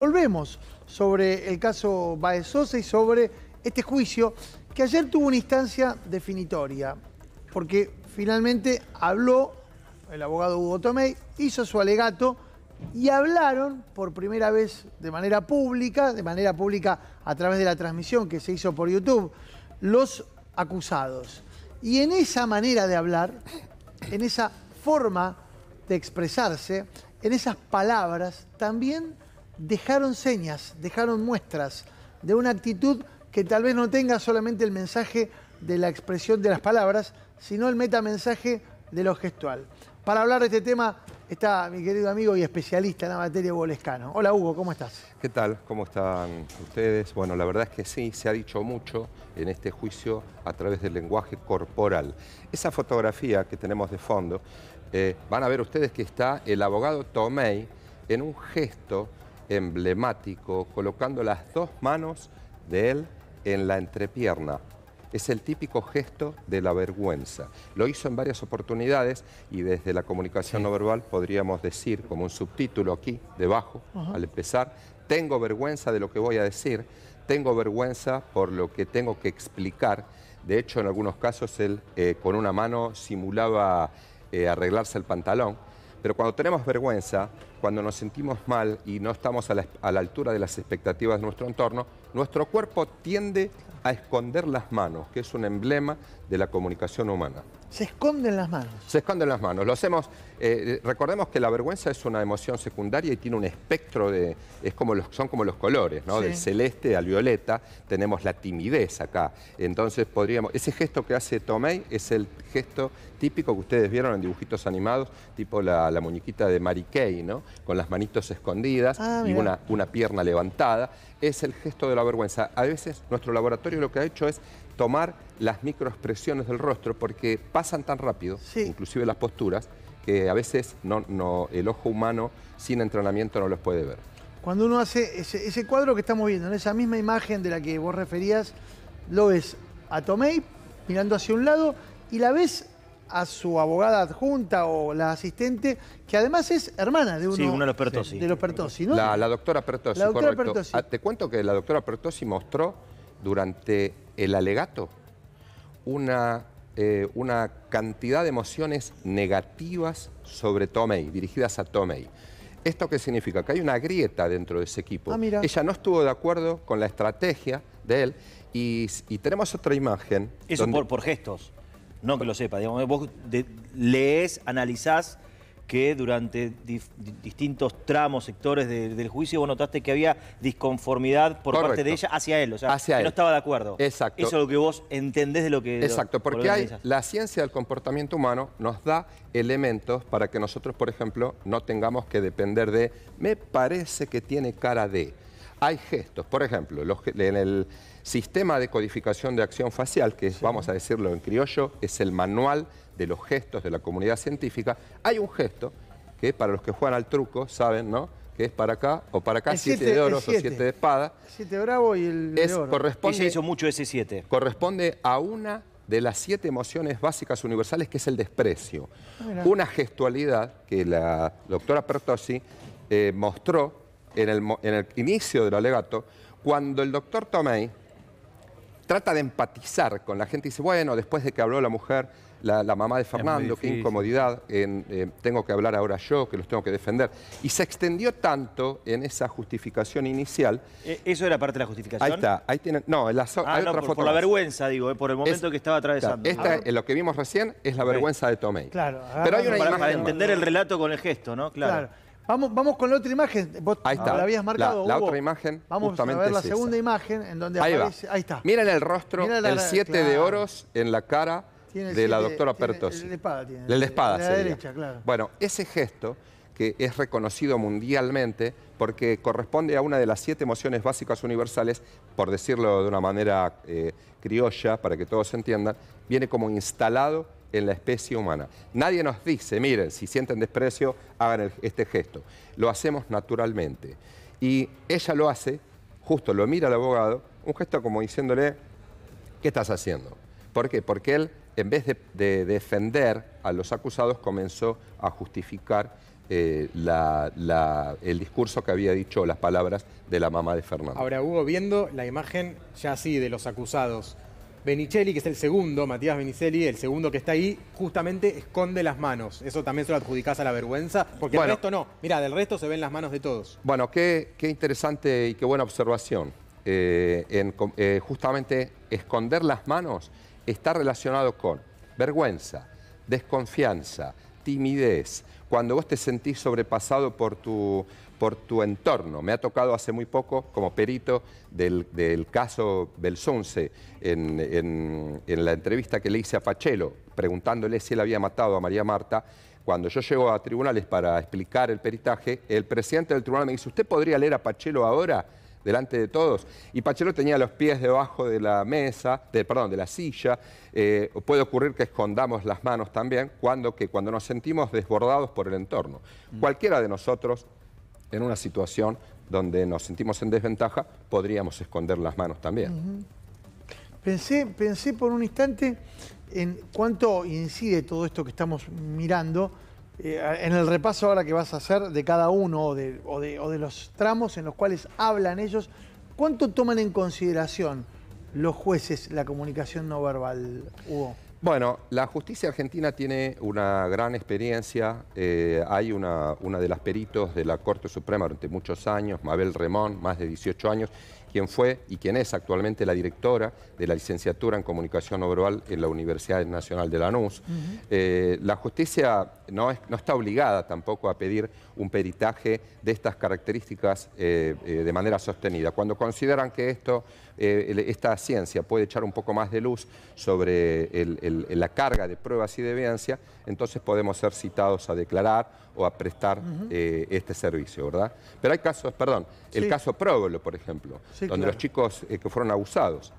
Volvemos sobre el caso Baezosa y sobre este juicio que ayer tuvo una instancia definitoria, porque finalmente habló el abogado Hugo Tomei, hizo su alegato y hablaron por primera vez de manera pública, de manera pública a través de la transmisión que se hizo por YouTube, los acusados. Y en esa manera de hablar, en esa forma de expresarse, en esas palabras también dejaron señas, dejaron muestras de una actitud que tal vez no tenga solamente el mensaje de la expresión de las palabras, sino el metamensaje de lo gestual. Para hablar de este tema está mi querido amigo y especialista en la materia Bolescano. Hola Hugo, ¿cómo estás? ¿Qué tal? ¿Cómo están ustedes? Bueno, la verdad es que sí, se ha dicho mucho en este juicio a través del lenguaje corporal. Esa fotografía que tenemos de fondo, eh, van a ver ustedes que está el abogado Tomei en un gesto emblemático, colocando las dos manos de él en la entrepierna. Es el típico gesto de la vergüenza. Lo hizo en varias oportunidades y desde la comunicación no verbal podríamos decir, como un subtítulo aquí, debajo, al empezar, tengo vergüenza de lo que voy a decir, tengo vergüenza por lo que tengo que explicar. De hecho, en algunos casos él eh, con una mano simulaba eh, arreglarse el pantalón pero cuando tenemos vergüenza, cuando nos sentimos mal y no estamos a la, altura de las expectativas de nuestro entorno, nuestro cuerpo tiende a esconder las manos, que es un emblema de la comunicación humana. Se esconden las manos. Se esconden las manos. Lo hacemos. Eh, recordemos que la vergüenza es una emoción secundaria y tiene un espectro de. Es como los, son como los colores, ¿no? Del celeste al violeta tenemos la timidez acá. Entonces podríamos. Ese gesto que hace Tomei es el gesto típico que ustedes vieron en dibujitos animados, tipo la, muñequita de Mary Kay, ¿no? Con las manitos escondidas ah, y una, una pierna levantada. Es el gesto de la vergüenza. A veces nuestro laboratorio lo que ha hecho es tomar las microexpresiones del rostro porque pasan tan rápido, inclusive las posturas, que a veces no, el ojo humano sin entrenamiento no los puede ver. Cuando uno hace ese, cuadro que estamos viendo, en esa misma imagen de la que vos referías, lo ves a Tomei mirando hacia un lado y la ves a su abogada adjunta o la asistente, que además es hermana de uno, de los Pertossi. la, doctora Pertossi, ah, te cuento que la doctora Pertossi mostró durante el alegato, una, eh, una cantidad de emociones negativas sobre Tomei, dirigidas a Tomei. ¿Esto qué significa? Que hay una grieta dentro de ese equipo. Ah, Ella no estuvo de acuerdo con la estrategia de él y, tenemos otra imagen. Eso por, gestos, no que lo sepa. vos lees, analizás que durante distintos tramos, sectores del juicio, vos notaste que había disconformidad por parte de ella hacia él, o sea, que no estaba de acuerdo. Exacto. Eso es lo que vos entendés de lo que... Exacto, porque la ciencia del comportamiento humano nos da elementos para que nosotros, por ejemplo, no tengamos que depender de, me parece que tiene cara de hay gestos. Por ejemplo, en el sistema de codificación de acción facial, que vamos a decirlo en criollo, es el manual de los gestos de la comunidad científica, hay un gesto que para los que juegan al truco saben, ¿no? que es para acá o para acá, siete de oro o siete de espada. siete bravo y el de oro. Corresponde, y se hizo mucho ese siete. Corresponde a una de las siete emociones básicas universales, que es el desprecio. Una gestualidad que la doctora Pertossi eh, mostró en el, inicio del alegato, cuando el doctor Tomei trata de empatizar con la gente y dice, bueno, después de que habló la mujer, la, mamá de Fernando, qué incomodidad, eh, tengo que hablar ahora yo, que los tengo que defender. Y se extendió tanto en esa justificación inicial. E, ¿Eso era parte de la justificación? Ahí está, ahí tienen, no, en la, ah, otra por, foto por la vergüenza, digo, eh, por el momento que estaba atravesando. Esta, eh, lo que vimos recién es la vergüenza de Tomei. Claro. Pero hay una para, entender el relato con el gesto, ¿no? claro. Vamos, con la otra imagen. Vos ahí está. La habías marcado. La, otra imagen. Vamos a ver la segunda imagen en donde aparece. Ahí está. Miren el rostro, del el 7 de oros en la cara de la doctora Pertos. El de espada tiene. El de espada, Bueno, ese gesto que es reconocido mundialmente porque corresponde a una de las siete emociones básicas universales, por decirlo de una manera eh, criolla, para que todos entiendan, viene como instalado en la especie humana. Nadie nos dice, miren, si sienten desprecio, hagan este gesto. Lo hacemos naturalmente. Y ella lo hace, justo lo mira el abogado, un gesto como diciéndole, ¿qué estás haciendo? ¿Por qué? Porque él, en vez de, defender a los acusados, comenzó a justificar eh, el discurso que había dicho, las palabras de la mamá de Fernando. Ahora, Hugo, viendo la imagen ya así de los acusados, Benicelli, que es el segundo, Matías Benicelli, el segundo que está ahí, justamente esconde las manos. Eso también se lo adjudicás a la vergüenza, porque el resto no. Mira, del resto se ven las manos de todos. Bueno, qué, qué interesante y qué buena observación. Eh, eh, justamente esconder las manos está relacionado con vergüenza, desconfianza, timidez, cuando vos te sentís sobrepasado por tu por tu entorno. Me ha tocado hace muy poco, como perito del, caso Belsunce, en, la entrevista que le hice a Pachelo, preguntándole si él había matado a María Marta, cuando yo llego a tribunales para explicar el peritaje, el presidente del tribunal me dice, ¿usted podría leer a Pachelo ahora? delante de todos. Y Pachelo tenía los pies debajo de la mesa, de, perdón, de la silla. Eh, puede ocurrir que escondamos las manos también cuando, nos sentimos desbordados por el entorno. Mm. Cualquiera de nosotros en una situación donde nos sentimos en desventaja, podríamos esconder las manos también. Pensé, por un instante en cuánto incide todo esto que estamos mirando eh, en el repaso ahora que vas a hacer de cada uno o de, los tramos en los cuales hablan ellos, ¿cuánto toman en consideración los jueces la comunicación no verbal, Hugo? Bueno, la justicia argentina tiene una gran experiencia. Eh, hay una, una de las peritos de la Corte Suprema durante muchos años, Mabel Remón, más de 18 años, quien fue y quien es actualmente la directora de la licenciatura en comunicación no en la Universidad Nacional de Lanús. Eh, la justicia no, está obligada tampoco a pedir un peritaje de estas características eh, eh, de manera sostenida. Cuando consideran que esto, esta ciencia puede echar un poco más de luz sobre la carga de pruebas y de evidencia, entonces podemos ser citados a declarar o a prestar eh, este servicio, ¿verdad? Pero hay casos, perdón, el caso Prógolo, por ejemplo, donde los chicos eh, que fueron abusados,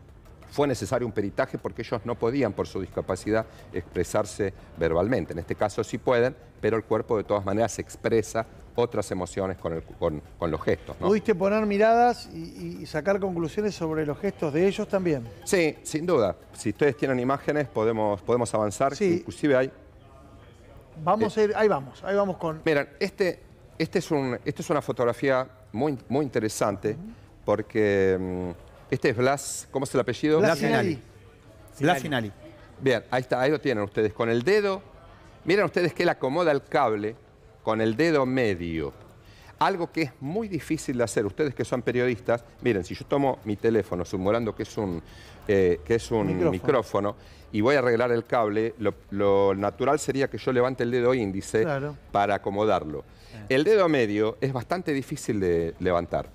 fue necesario un peritaje porque ellos no podían, por su discapacidad, expresarse verbalmente. En este caso sí pueden, pero el cuerpo de todas maneras expresa otras emociones con, los gestos. ¿no? Pudiste poner miradas y, sacar conclusiones sobre los gestos de ellos también. Sí, sin duda. Si ustedes tienen imágenes, podemos, podemos avanzar. Sí. Inclusive hay Vamos eh. a ir, ahí vamos, ahí vamos con... Miren, este, este es un, esta es una fotografía muy, muy interesante porque mm, este es Blas, ¿cómo es el apellido? Blas Finali. Blas Finali. Bien, ahí está, ahí lo tienen ustedes, con el dedo, miren ustedes que él acomoda el cable con el dedo medio algo que es muy difícil de hacer. Ustedes que son periodistas, miren, si yo tomo mi teléfono, simulando que es un, eh, que es un micrófono. y voy a arreglar el cable, lo, natural sería que yo levante el dedo índice para acomodarlo. Eh. El dedo medio es bastante difícil de levantar.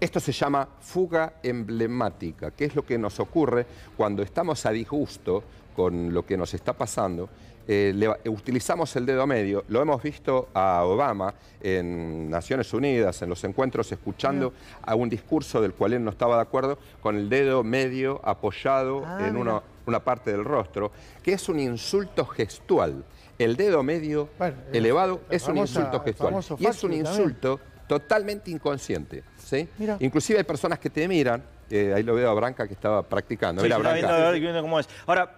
Esto se llama fuga emblemática, que es lo que nos ocurre cuando estamos a disgusto con lo que nos está pasando eh, utilizamos el dedo medio. Lo hemos visto a Obama en Naciones Unidas, en los encuentros, escuchando a ah. un discurso del cual él no estaba de acuerdo, con el dedo medio apoyado ah, en una, parte del rostro, que es un insulto gestual. El dedo medio elevado es, un insulto gestual. Y es un insulto totalmente inconsciente. ¿sí? Inclusive hay personas que te miran eh, ahí lo veo a Branca que estaba practicando. Mira, Branca. cómo es. Ahora,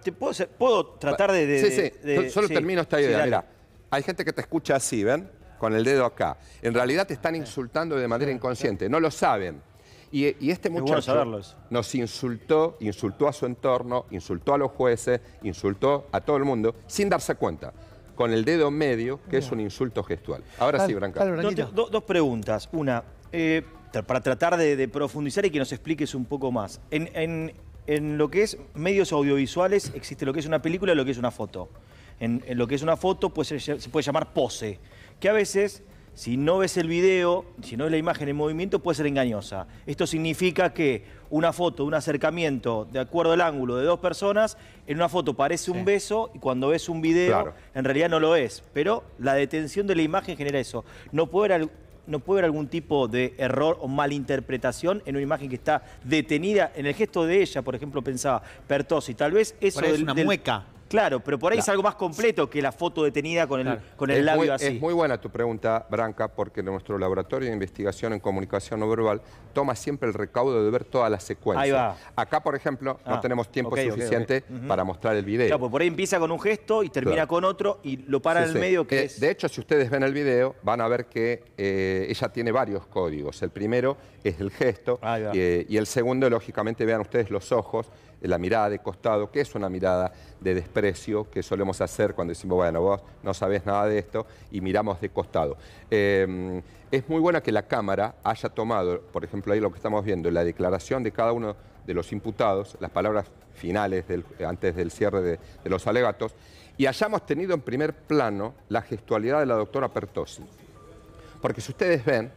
puedo, tratar de...? sí, sí, solo termino esta idea. Mira, hay gente que te escucha así, ¿ven? Con el dedo acá. En realidad te están insultando de manera inconsciente, no lo saben. Y, eh, este muchacho nos insultó, insultó a su entorno, insultó a los jueces, insultó a todo el mundo, sin darse cuenta con el dedo medio, que es un insulto gestual. Ahora sí, Branca. dos preguntas. Una, eh, para tratar de, profundizar y que nos expliques un poco más. En, lo que es medios audiovisuales existe lo que es una película y lo que es una foto. En, lo que es una foto pues, se, puede llamar pose, que a veces si no ves el video, si no ves la imagen en movimiento, puede ser engañosa. Esto significa que una foto, un acercamiento, de acuerdo al ángulo de dos personas, en una foto parece un beso y cuando ves un video, en realidad no lo es. Pero la detención de la imagen genera eso. No poder no puede haber algún tipo de error o malinterpretación en una imagen que está detenida. En el gesto de ella, por ejemplo, pensaba Pertosi. Tal vez eso, es una mueca. Claro, pero por ahí es algo más completo que la foto detenida con el, con el labio muy, así. Es muy buena tu pregunta, Branca, porque nuestro laboratorio de investigación en comunicación no verbal toma siempre el recaudo de ver toda la secuencia. Ahí va. Acá, por ejemplo, no ah, tenemos tiempo suficiente para mostrar el video. Claro, pues por ahí empieza con un gesto y termina con otro y lo para en el medio que eh, es... De hecho, si ustedes ven el video, van a ver que eh, ella tiene varios códigos. El primero es el gesto eh, y el segundo, lógicamente, vean ustedes los ojos la mirada de costado, que es una mirada de desprecio que solemos hacer cuando decimos, bueno, vos no sabés nada de esto, y miramos de costado. Em, es muy buena que la Cámara haya tomado, por ejemplo, ahí lo que estamos viendo, la declaración de cada uno de los imputados, las palabras finales antes del cierre de, los alegatos, y hayamos tenido en primer plano la gestualidad de la doctora Pertossi. Porque si ustedes ven,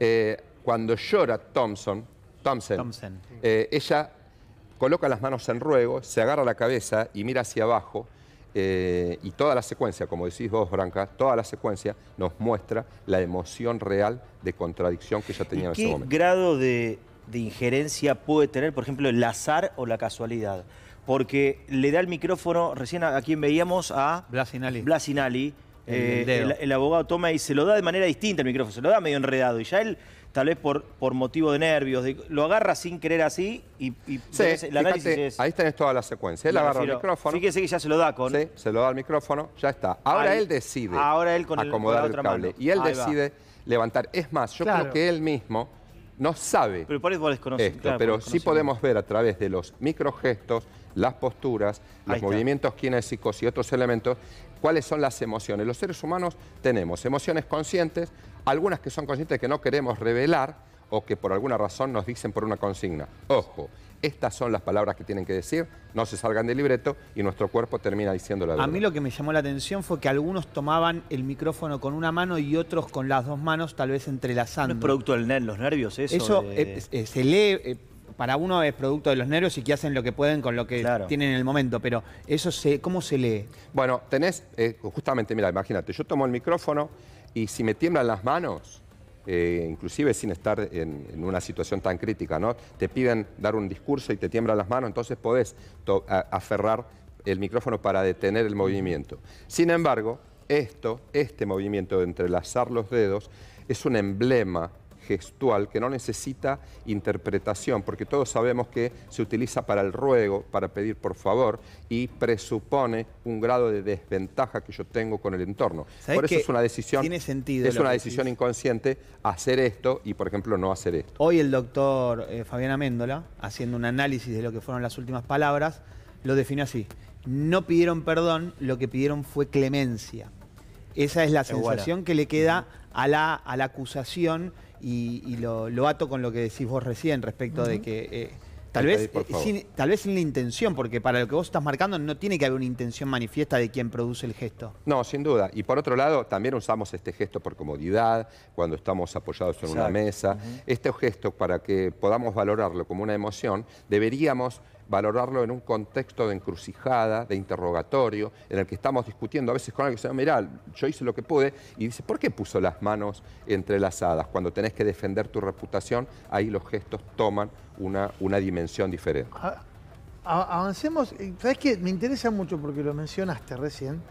eh, cuando llora Thompson, Thompson, eh, ella coloca las manos en ruego, se agarra la cabeza y mira hacia abajo. Eh, y toda la secuencia, como decís vos, Branca, toda la secuencia nos muestra la emoción real de contradicción que ella tenía en ese momento. ¿Qué grado de, injerencia puede tener, por ejemplo, el azar o la casualidad? Porque le da el micrófono, recién a, quien veíamos, a Blasinali. Blasinali. Eh, el, abogado toma y se lo da de manera distinta el micrófono, se lo da medio enredado y ya él tal vez por, por motivo de nervios, lo agarra sin querer así y, el análisis es... Ahí tenés toda la secuencia, él agarra el micrófono. Fíjese que ya se lo da con... Sí, se lo da al micrófono, ya está. Ahora él decide ahora él con acomodar el, cable y él decide levantar. Es más, yo creo que él mismo no sabe pero esto, pero sí podemos ver a través de los microgestos, las posturas, los movimientos kinésicos y otros elementos cuáles son las emociones. Los seres humanos tenemos emociones conscientes, algunas que son conscientes que no queremos revelar o que por alguna razón nos dicen por una consigna. Ojo, estas son las palabras que tienen que decir, no se salgan del libreto y nuestro cuerpo termina diciendo A mí lo que me llamó la atención fue que algunos tomaban el micrófono con una mano y otros con las dos manos, tal vez entrelazando. ¿No es producto del los nervios eso? Eso se lee... Eh, para uno es producto de los nervios y que hacen lo que pueden con lo que tienen en el momento, pero eso se, ¿cómo se lee? Bueno, tenés, eh, justamente, mira, imagínate, yo tomo el micrófono y si me tiemblan las manos, eh, inclusive sin estar en, una situación tan crítica, ¿no? Te piden dar un discurso y te tiemblan las manos, entonces podés aferrar el micrófono para detener el movimiento. Sin embargo, esto, este movimiento de entrelazar los dedos, es un emblema gestual que no necesita interpretación, porque todos sabemos que se utiliza para el ruego, para pedir por favor, y presupone un grado de desventaja que yo tengo con el entorno. Por eso es una decisión, tiene sentido es una decisión inconsciente hacer esto y, por ejemplo, no hacer esto. Hoy el doctor eh, Fabián Améndola, haciendo un análisis de lo que fueron las últimas palabras, lo definió así. No pidieron perdón, lo que pidieron fue clemencia. Esa es la sensación que le queda a la, a la acusación y, lo, ato con lo que decís vos recién respecto de que... Eh, eh, tal vez, sin, tal vez la intención, porque para lo que vos estás marcando no tiene que haber una intención manifiesta de quien produce el gesto. No, sin duda. Y por otro lado, también usamos este gesto por comodidad, cuando estamos apoyados en una mesa. Este gesto, para que podamos valorarlo como una emoción, deberíamos valorarlo en un contexto de encrucijada, de interrogatorio, en el que estamos discutiendo a veces con alguien que se llama, mirá, yo hice lo que pude, y dice, ¿por qué puso las manos entrelazadas? Cuando tenés que defender tu reputación, ahí los gestos toman una, una dimensión diferente. avancemos, eh, ¿sabes qué? Me interesa mucho porque lo mencionaste recién.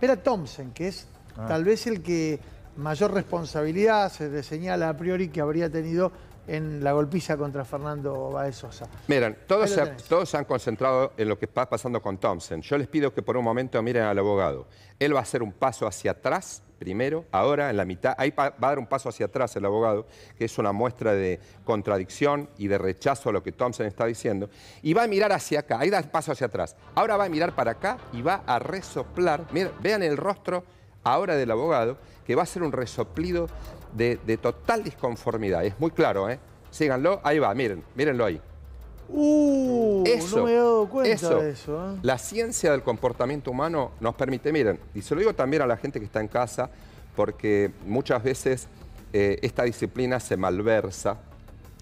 ¿Pero Thompson, que es ah. tal vez el que mayor responsabilidad se le señala a priori que habría tenido en la golpiza contra Fernando Baez Sosa. Miren, todos se, todos han concentrado en lo que está pasando con Thompson. Yo les pido que por un momento miren al abogado. Él va a hacer un paso hacia atrás primero, ahora en la mitad, ahí va a dar un paso hacia atrás el abogado, que es una muestra de contradicción y de rechazo a lo que Thompson está diciendo, y va a mirar hacia acá, ahí da el paso hacia atrás, ahora va a mirar para acá y va a resoplar, miren, vean el rostro ahora del abogado, que va a ser un resoplido de, total disconformidad. Es muy claro, ¿eh? Síganlo, ahí va, miren, mírenlo ahí. Uh, eso, no me he dado cuenta de eso. ¿eh? La ciencia del comportamiento humano nos permite, miren, y se lo digo también a la gente que está en casa, porque muchas veces eh, esta disciplina se malversa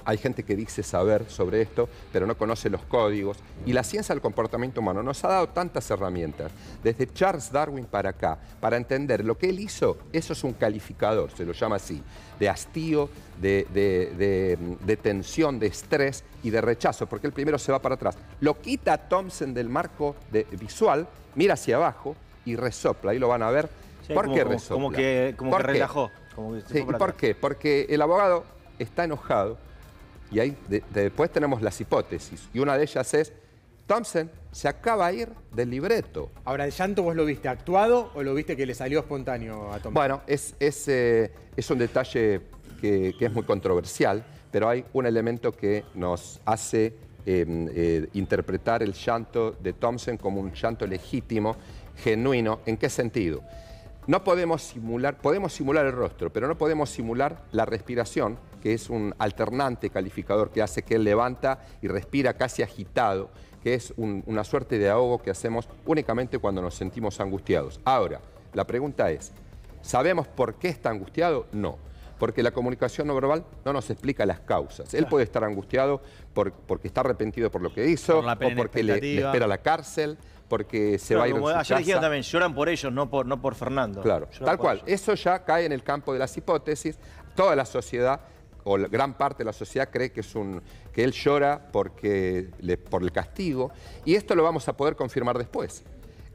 hay gente que dice saber sobre esto, pero no conoce los códigos. Y la ciencia del comportamiento humano nos ha dado tantas herramientas, desde Charles Darwin para acá, para entender lo que él hizo, eso es un calificador, se lo llama así, de hastío, de, tensión, de estrés y de rechazo, porque el primero se va para atrás. Lo quita Thompson del marco visual, mira hacia abajo y resopla, ahí lo van a ver. ¿Por qué resopla? Como que, relajó. ¿Y por qué? Porque el abogado está enojado y ahí después tenemos las hipótesis. Y una de ellas es, Thompson se acaba de ir del libreto. Ahora, ¿el llanto vos lo viste actuado o lo viste que le salió espontáneo a Thompson? Bueno, es, es eh, un detalle que, es muy controversial, pero hay un elemento que nos hace em, eh, interpretar el llanto de Thompson como un llanto legítimo, genuino. ¿En qué sentido? No podemos simular, podemos simular el rostro, pero no podemos simular la respiración, que es un alternante calificador que hace que él levanta y respira casi agitado, que es una suerte de ahogo que hacemos únicamente cuando nos sentimos angustiados. Ahora, la pregunta es, ¿sabemos por qué está angustiado? No porque la comunicación no verbal no nos explica las causas. Él puede estar angustiado porque está arrepentido por lo que hizo, o porque le, espera la cárcel, porque se va a ir a ya dijeron también, lloran por ellos, no por, no por Fernando. Claro, tal cual. Eso ya cae en el campo de las hipótesis. Toda la sociedad o gran parte de la sociedad cree que, es un, que él llora porque por el castigo, y esto lo vamos a poder confirmar después.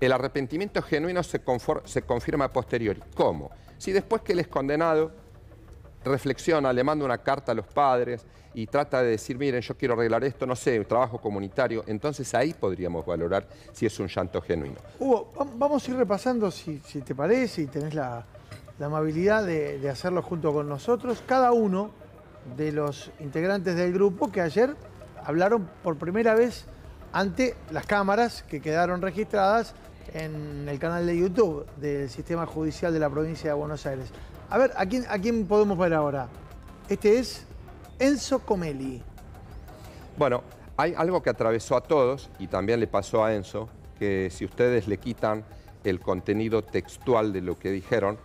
El arrepentimiento genuino se, se confirma a posteriori. ¿Cómo? Si después que él es condenado, reflexiona, le manda una carta a los padres y trata de decir, miren, yo quiero arreglar esto, no sé, trabajo comunitario, entonces ahí podríamos valorar si es un llanto genuino. Hugo, vamos a ir repasando, si, te parece, y tenés la, amabilidad de, hacerlo junto con nosotros, cada uno de los integrantes del grupo que ayer hablaron por primera vez ante las cámaras que quedaron registradas en el canal de YouTube del Sistema Judicial de la Provincia de Buenos Aires. A ver, ¿a quién, ¿a quién podemos ver ahora? Este es Enzo Comelli. Bueno, hay algo que atravesó a todos y también le pasó a Enzo, que si ustedes le quitan el contenido textual de lo que dijeron,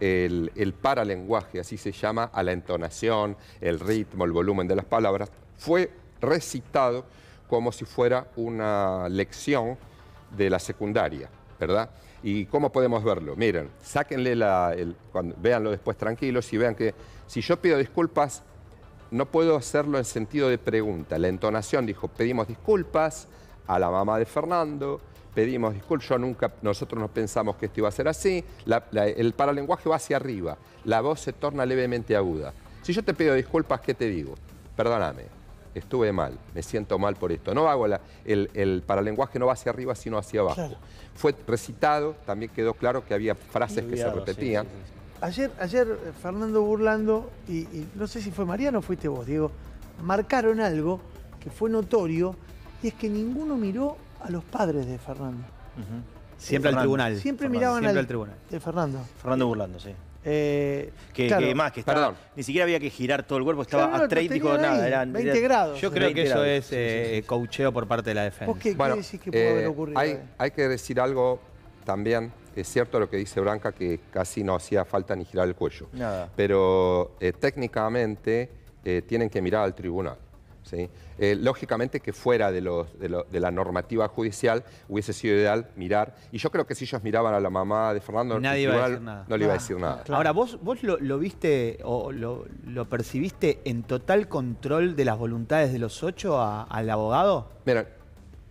el, el, paralenguaje, así se llama, a la entonación, el ritmo, el volumen de las palabras, fue recitado como si fuera una lección de la secundaria, ¿verdad? ¿Y cómo podemos verlo? Miren, sáquenle la. véanlo después tranquilos y vean que si yo pido disculpas, no puedo hacerlo en sentido de pregunta. La entonación dijo: pedimos disculpas a la mamá de Fernando, pedimos disculpas. nunca, nosotros no pensamos que esto iba a ser así. el paralenguaje va hacia arriba. La voz se torna levemente aguda. Si yo te pido disculpas, ¿qué te digo? Perdóname estuve mal, me siento mal por esto. No hago el, el paralenguaje no va hacia arriba, sino hacia abajo. Fue recitado, también quedó claro que había frases que se repetían. Ayer, ayer eh, Fernando Burlando, y, no sé si fue Mariano o fuiste vos, Diego, marcaron algo que fue notorio, y es que ninguno miró a los padres de Fernando. Siempre al tribunal. Siempre miraban al, al, tribunal. De Fernando. Fernando Burlando, sí. Eh, que, más, que estaba, ni siquiera había que girar todo el cuerpo, estaba a 30 20 grados. Yo creo que eso es eh, por parte de la defensa. qué, bueno, decís que puede eh, haber ocurrido? Hay, hay, que decir algo también. Es cierto lo que dice Branca, que casi no hacía falta ni girar el cuello. Nada. Pero eh, técnicamente tienen que mirar al tribunal. Eh, lógicamente que fuera de, los, de, la normativa judicial hubiese sido ideal mirar, y yo creo que si ellos miraban a la mamá de Fernando, Nadie no le iba a decir nada. Ahora, vos, vos lo, viste o lo, percibiste en total control de las voluntades de los ocho al abogado? Mira,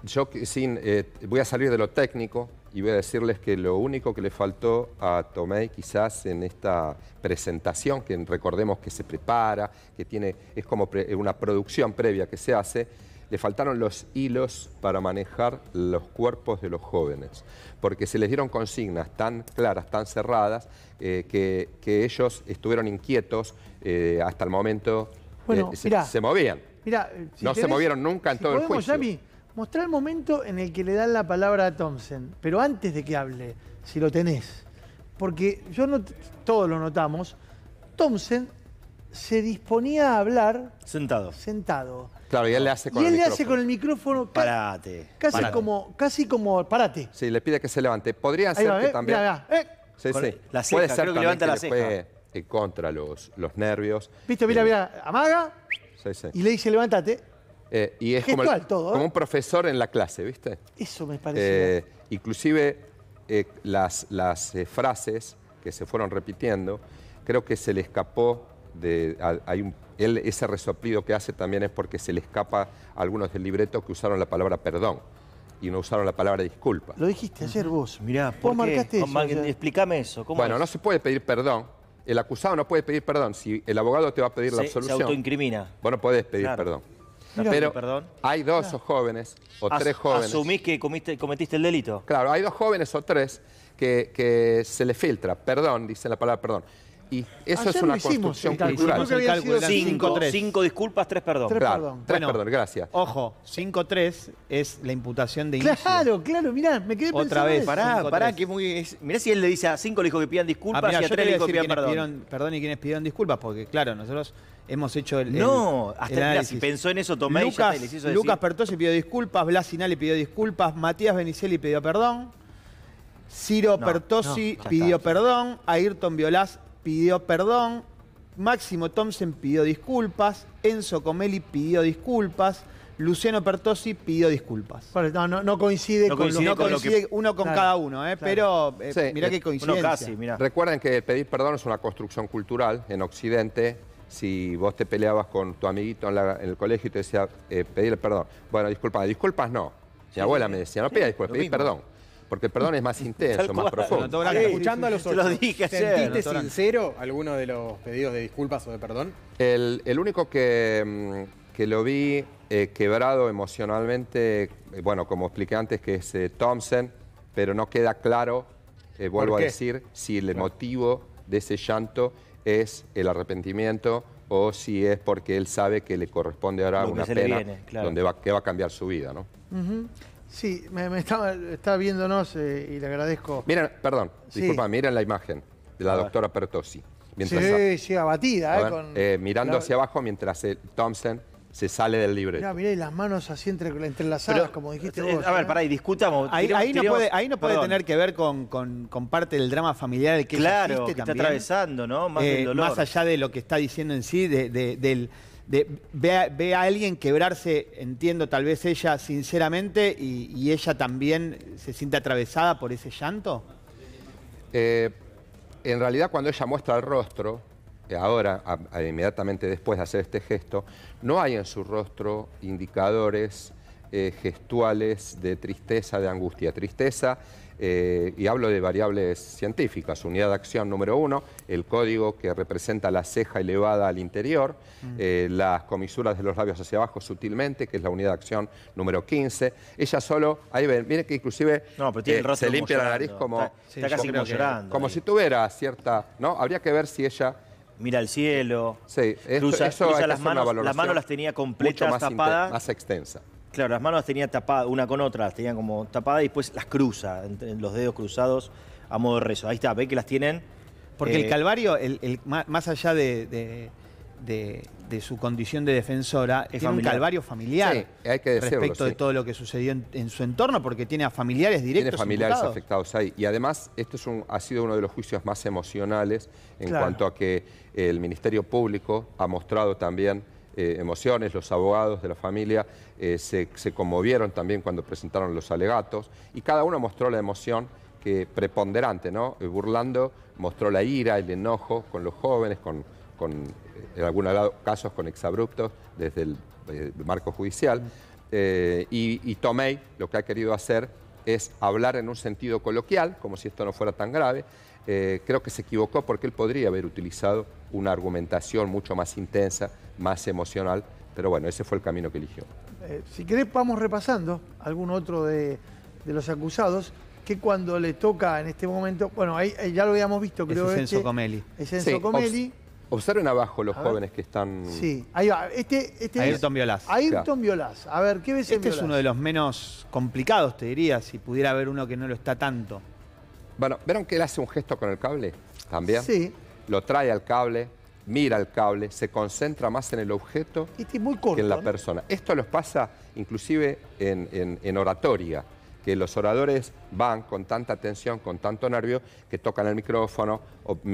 yo sin, eh, voy a salir de lo técnico, y voy a decirles que lo único que le faltó a Tomei quizás en esta presentación, que recordemos que se prepara, que tiene, es como una producción previa que se hace, le faltaron los hilos para manejar los cuerpos de los jóvenes, porque se les dieron consignas tan claras, tan cerradas, eh, que, que, ellos estuvieron inquietos eh, hasta el momento, eh, se, movían. no se movieron nunca en todo el juicio. Mostrá el momento en el que le dan la palabra a Thompson, pero antes de que hable, si lo tenés. Porque yo no, todos lo notamos, Thompson se disponía a hablar... Sentado. Sentado. Claro, y él le hace con y él el le micrófono. hace con el micrófono... Parate. Casi como... Casi como... Parate. Sí, le pide que se levante. Podría ¿eh? ¿eh? ser que también... eh. Sí, sí. La Puede ser que contra los, los nervios. Viste, mira, mira, amaga sí, sí. y le dice levántate eh, y es como, ¿eh? un profesor en la clase, ¿viste? Eso me parece. Eh, inclusive eh, las, las frases que se fueron repitiendo, creo que se le escapó de... hay un, él, ese resoplido que hace también es porque se le escapa a algunos del libreto que usaron la palabra perdón y no usaron la palabra disculpa. Lo dijiste ayer vos. Mirá, ¿por qué? marcaste eso. Explícame eso. bueno, no se puede pedir perdón. El acusado no puede pedir perdón. Si el abogado te va a pedir la absolución... Se autoincrimina. Vos no podés pedir perdón pero perdón. hay dos jóvenes, o tres jóvenes. ¿Asumís que cometiste el delito? Claro, hay dos jóvenes o tres que, se le filtra, perdón, dice la palabra perdón. Y eso es una construcción cultural. cinco, cinco, disculpas, tres perdón. Tres, perdón. tres perdón, gracias. Ojo, cinco tres es la imputación de inicio. Claro, claro, mirá, me quedé Otra vez, pará, pará, que muy... mirá si él le dice a cinco le dijo que pidan disculpas ah, y a tres le dijo que pidan perdón. Pidieron, perdón y quienes pidieron disculpas, porque claro, nosotros hemos hecho el. No, hasta el pensó en eso, Tomé Lucas, y pidió disculpas, Blas le pidió disculpas, Matías Benicelli pidió perdón, Ciro Pertosi pidió perdón, Ayrton Violás pidió perdón, Máximo Thompson pidió disculpas, Enzo Comelli pidió disculpas. Luciano Pertosi pidió disculpas. no, coincide, uno con cada uno, ¿eh? pero eh, mirá eh, qué coincidencia. Recuerden que pedir perdón es una construcción cultural en Occidente si vos te peleabas con tu amiguito en, el colegio y te decía, eh, pedirle perdón. Bueno, disculpa, disculpas no. Mi abuela me decía, no pida disculpas, pedí perdón. Porque el perdón es más intenso, más profundo. escuchando a los otros, ¿sentiste sincero alguno de los pedidos de disculpas o de perdón? El, único que, mm, que, lo vi eh, quebrado emocionalmente, eh, bueno, como expliqué antes, que es eh, Thompson, pero no queda claro, vuelvo a decir, si el motivo de ese llanto es el arrepentimiento o si es porque él sabe que le corresponde ahora una pena donde va, que va a cambiar su vida. ¿no? Sí, me, me está, viéndonos eh, y le agradezco. Miren, perdón, disculpa, miren la imagen de la doctora Pertossi. Mientras, sí, abatida. Eh, eh, mirando hacia abajo mientras Thompson se sale del libreto. mira mirá, y las manos así entre, entrelazadas, como dijiste eh, A ver, ¿eh? pará, y discutamos. Ahí, no puede, tener que ver con, con, parte del drama familiar que claro, está atravesando, ¿no? Más, eh, allá de lo que está diciendo en sí, de, del... ve, a, alguien quebrarse, entiendo tal vez ella sinceramente, y, ella también se siente atravesada por ese llanto? en realidad cuando ella muestra el rostro, ahora, inmediatamente después de hacer este gesto, no hay en su rostro indicadores eh, gestuales de tristeza, de angustia. Tristeza, eh, y hablo de variables científicas, unidad de acción número uno, el código que representa la ceja elevada al interior, mm. eh, las comisuras de los labios hacia abajo sutilmente, que es la unidad de acción número 15. Ella solo, ahí ven, miren que inclusive no, se limpia la nariz como, como si tuviera cierta, ¿no? Habría que ver si ella mira el cielo. Sí, cruza, cruza las manos. Las manos las tenía completas, más tapadas. Más extensa. Claro, las manos las tenía tapadas, una con otra, las tenía como tapadas y después las cruza, los dedos cruzados a modo de rezo. Ahí está, ve que las tienen. Porque el eh, Calvario, el, más allá de, de su condición de defensora, es un calvario familiar respecto de todo lo que sucedió en, su entorno, porque tiene a familiares directos. Tiene familiares afectados ahí. Y además, esto es ha sido uno de los juicios más emocionales en cuanto a que el Ministerio Público ha mostrado también eh, emociones, los abogados de la familia eh, se, se conmovieron también cuando presentaron los alegatos y cada uno mostró la emoción que preponderante, ¿no? Eh, burlando mostró la ira, el enojo con los jóvenes, con con, en algunos casos con exabruptos desde el, eh, marco judicial. Eh, y, Tomei lo que ha querido hacer es hablar en un sentido coloquial, como si esto no fuera tan grave. Eh, creo que se equivocó porque él podría haber utilizado una argumentación mucho más intensa, más emocional, pero bueno, ese fue el camino que eligió. si querés, vamos repasando algún otro de, los acusados que cuando le toca en este momento, bueno, ahí, ya lo habíamos visto, creo. Es Enzo este, Es Observen abajo los jóvenes que están... Sí, ahí va. Este, este Ayrton es... Ayrton Violás. A ver, ¿qué ves Este es uno de los menos complicados, te diría, si pudiera haber uno que no lo está tanto. Bueno, ¿vieron que él hace un gesto con el cable también? Sí. Lo trae al cable, mira al cable, se concentra más en el objeto este que en la ¿eh? persona. Esto los pasa inclusive en, en oratoria que los oradores van con tanta tensión, con tanto nervio, que tocan el micrófono,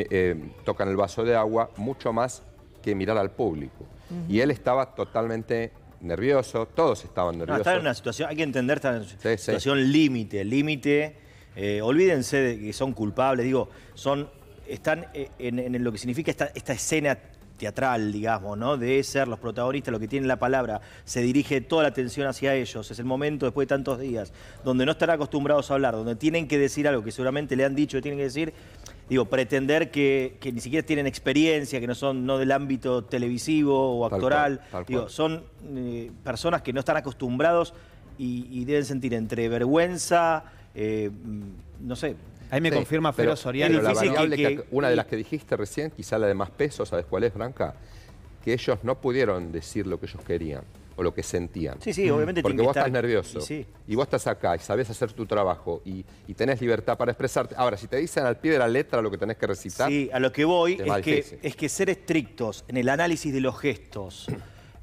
eh, tocan el vaso de agua, mucho más que mirar al público. Y él estaba totalmente nervioso, todos estaban nerviosos. está en una situación, hay que entender esta situación límite, límite. Eh, olvídense de que son culpables, digo, son están eh, en, lo que significa esta, esta escena teatral, digamos, ¿no? De ser los protagonistas, lo que tienen la palabra, se dirige toda la atención hacia ellos, es el momento después de tantos días, donde no están acostumbrados a hablar, donde tienen que decir algo que seguramente le han dicho que tienen que decir, digo, pretender que, ni siquiera tienen experiencia, que no son no del ámbito televisivo o actoral, son eh, personas que no están acostumbrados y, deben sentir entre vergüenza, eh, mm, no sé, Ahí me confirma Feroz Soriano. Pero una de las que dijiste recién, quizá la de más peso, ¿sabes cuál es, Blanca, Que ellos no pudieron decir lo que ellos querían o lo que sentían. Sí, sí, obviamente. Porque vos estás nervioso y, vos estás acá y sabés hacer tu trabajo y, tenés libertad para expresarte. Ahora, si te dicen al pie de la letra lo que tenés que recitar... Sí, a lo que voy que, es que ser estrictos en el análisis de los gestos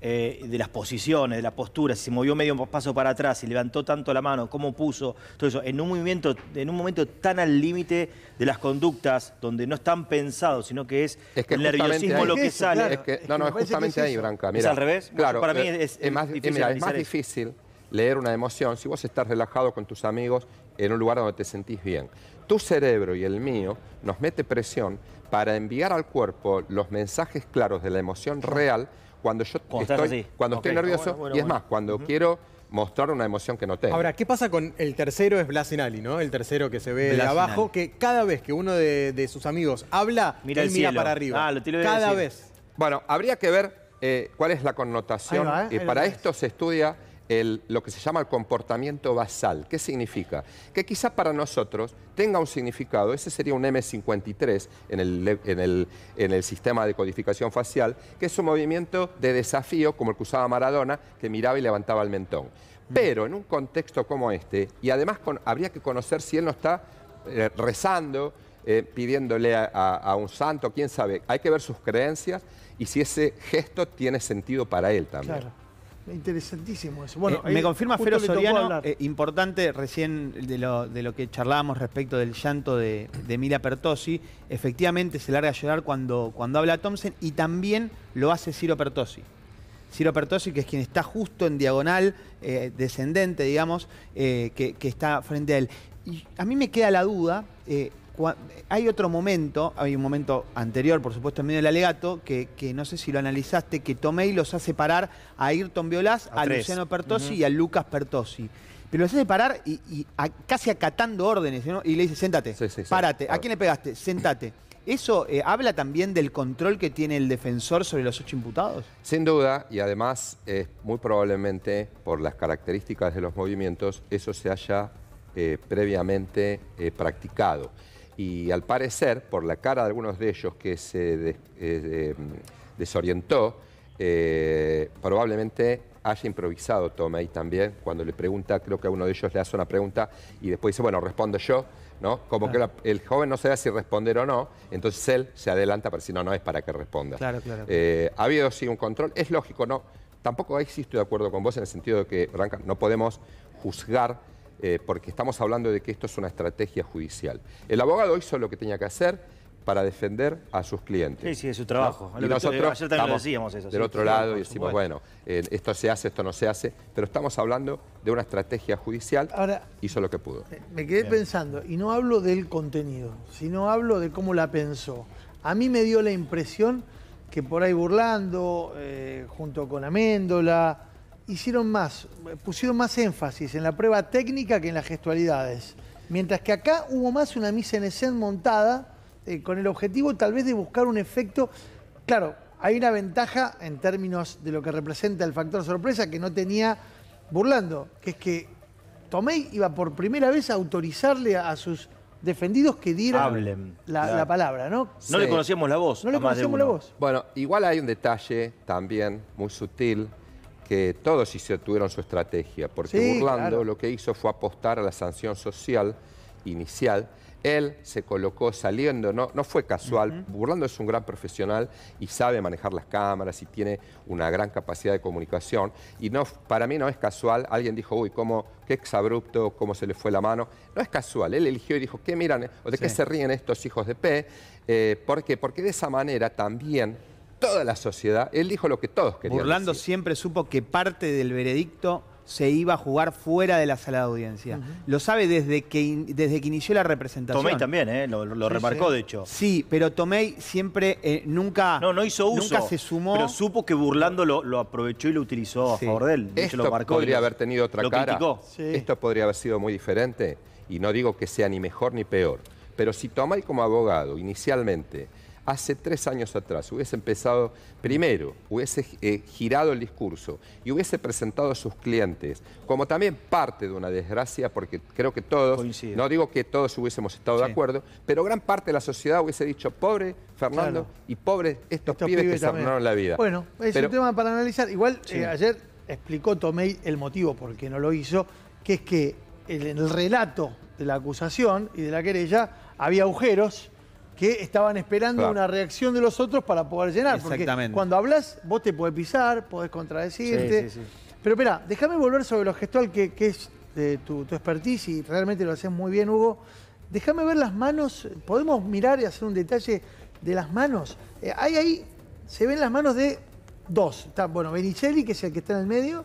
eh, de las posiciones, de la postura... si se movió medio paso para atrás, si levantó tanto la mano, cómo puso, todo eso, en un movimiento, en un momento tan al límite de las conductas, donde no están pensados, sino que es, el nerviosismo lo que sale. Es que, no, no, es justamente ahí, Branca. es al revés. Claro, para mí eh, es, difícil, es más eh, difícil leer una emoción si vos estás relajado con tus amigos en un lugar donde te sentís bien. Tu cerebro y el mío nos mete presión para enviar al cuerpo los mensajes claros de la emoción real cuando yo estoy, cuando estoy nervioso, ah, y es más, cuando quiero mostrar una emoción que no tengo. Ahora, ¿qué pasa con el tercero? Es Blasinali, ¿no? El tercero que se ve de abajo, que cada vez que uno de, sus amigos habla, él mira para arriba. Ah, lo cada vez. Bueno, habría que ver eh, cuál es la connotación. ¿eh? y para esto se estudia lo que se llama el comportamiento basal. ¿Qué significa? Que quizá para nosotros tenga un significado, ese sería un M53 en el, sistema de codificación facial, que es un movimiento de desafío como el que usaba Maradona, que miraba y levantaba el mentón. Mm. Pero en un contexto como este, y además habría que conocer si él no está eh, rezando, eh, pidiéndole a, un santo, quién sabe, hay que ver sus creencias y si ese gesto tiene sentido para él también. Interesantísimo eso. Bueno, eh, me confirma Fero Soriano, eh, importante recién de lo, que charlábamos respecto del llanto de, Emilia Mila Pertosi, efectivamente se larga a llorar cuando, cuando habla Thompson y también lo hace Ciro Pertossi. Ciro Pertossi, que es quien está justo en diagonal, eh, descendente, digamos, que, que, está frente a él. Y a mí me queda la duda, hay otro momento, hay un momento anterior, por supuesto, en medio del alegato, que, no sé si lo analizaste, que Tomei los hace parar a Ayrton Violás, a, Luciano Pertossi y a Lucas Pertossi. Pero los hace parar y, casi acatando órdenes, ¿no? Y le dice, sentate, párate. ¿A quién le pegaste? Sentate. ¿Eso eh, habla también del control que tiene el defensor sobre los ocho imputados? Sin duda, y además, es eh, muy probablemente, por las características de los movimientos, eso se haya eh, previamente practicado y al parecer, por la cara de algunos de ellos que se eh, mm, desorientó, eh, probablemente haya improvisado ahí también, cuando le pregunta, creo que a uno de ellos le hace una pregunta y después dice, bueno, respondo yo, ¿no? Como que el joven no sabe si responder o no, entonces él se adelanta para si no, no es para que responda. Claro, claro. Eh, ha habido sí un control, es lógico, no, tampoco ahí de acuerdo con vos en el sentido de que, Branca, no podemos juzgar eh, porque estamos hablando de que esto es una estrategia judicial. El abogado hizo lo que tenía que hacer para defender a sus clientes. Sí, sí, es su trabajo. Y nosotros ayer también decíamos eso. Del otro lado y decimos, bueno, eh, esto se hace, esto no se hace, pero estamos hablando de una estrategia judicial, Ahora, hizo lo que pudo. Eh, me quedé pensando, y no hablo del contenido, sino hablo de cómo la pensó. A mí me dio la impresión que por ahí burlando, junto con Améndola, hicieron más, pusieron más énfasis en la prueba técnica que en las gestualidades. Mientras que acá hubo más una misa en escena montada eh, con el objetivo tal vez de buscar un efecto. Claro, hay una ventaja en términos de lo que representa el factor sorpresa que no tenía burlando, que es que Tomei iba por primera vez a autorizarle a, sus defendidos que dieran la, palabra, ¿no? No le conocíamos la voz. No le conocíamos la voz. Bueno, igual hay un detalle también muy sutil que todos tuvieron su estrategia, porque Burlando lo que hizo fue apostar a la sanción social inicial. Él se colocó saliendo, no, no fue casual. Burlando es un gran profesional y sabe manejar las cámaras y tiene una gran capacidad de comunicación. Y no, para mí no es casual. Alguien dijo, uy, cómo, qué exabrupto, cómo se le fue la mano. No es casual. Él eligió y dijo, ¿qué miran o de qué se ríen estos hijos de P? Eh, ¿Por qué? Porque de esa manera también toda la sociedad. Él dijo lo que todos querían. Burlando siempre supo que parte del veredicto se iba a jugar fuera de la sala de audiencia. Lo sabe desde que, desde que inició la representación. Tomei también, ¿eh? lo, remarcó, de hecho. Sí, pero Tomei siempre, eh, nunca, no, no hizo uso, nunca se sumó. Pero supo que burlando lo, lo aprovechó y lo utilizó a favor de él. De Esto lo podría haber tenido otra cara. Esto podría haber sido muy diferente. Y no digo que sea ni mejor ni peor. Pero si Tomei como abogado inicialmente hace tres años atrás hubiese empezado primero, hubiese eh, girado el discurso y hubiese presentado a sus clientes como también parte de una desgracia, porque creo que todos, no digo que todos hubiésemos estado de acuerdo, pero gran parte de la sociedad hubiese dicho, pobre Fernando y pobre estos, pibes, que también. se la vida. Bueno, es un tema para analizar. Igual eh, ayer explicó Tomei el motivo por qué no lo hizo, que es que en el relato de la acusación y de la querella había agujeros que estaban esperando una reacción de los otros para poder llenar. Exactamente. Porque cuando hablas, vos te podés pisar, podés contradecirte. Sí, Pero espera, déjame volver sobre lo gestual que, es tu, expertise y realmente lo haces muy bien, Hugo. Déjame ver las manos. ¿Podemos mirar y hacer un detalle de las manos? hay eh, ahí, se ven las manos de dos. Está, bueno, Benicelli, que es el que está en el medio.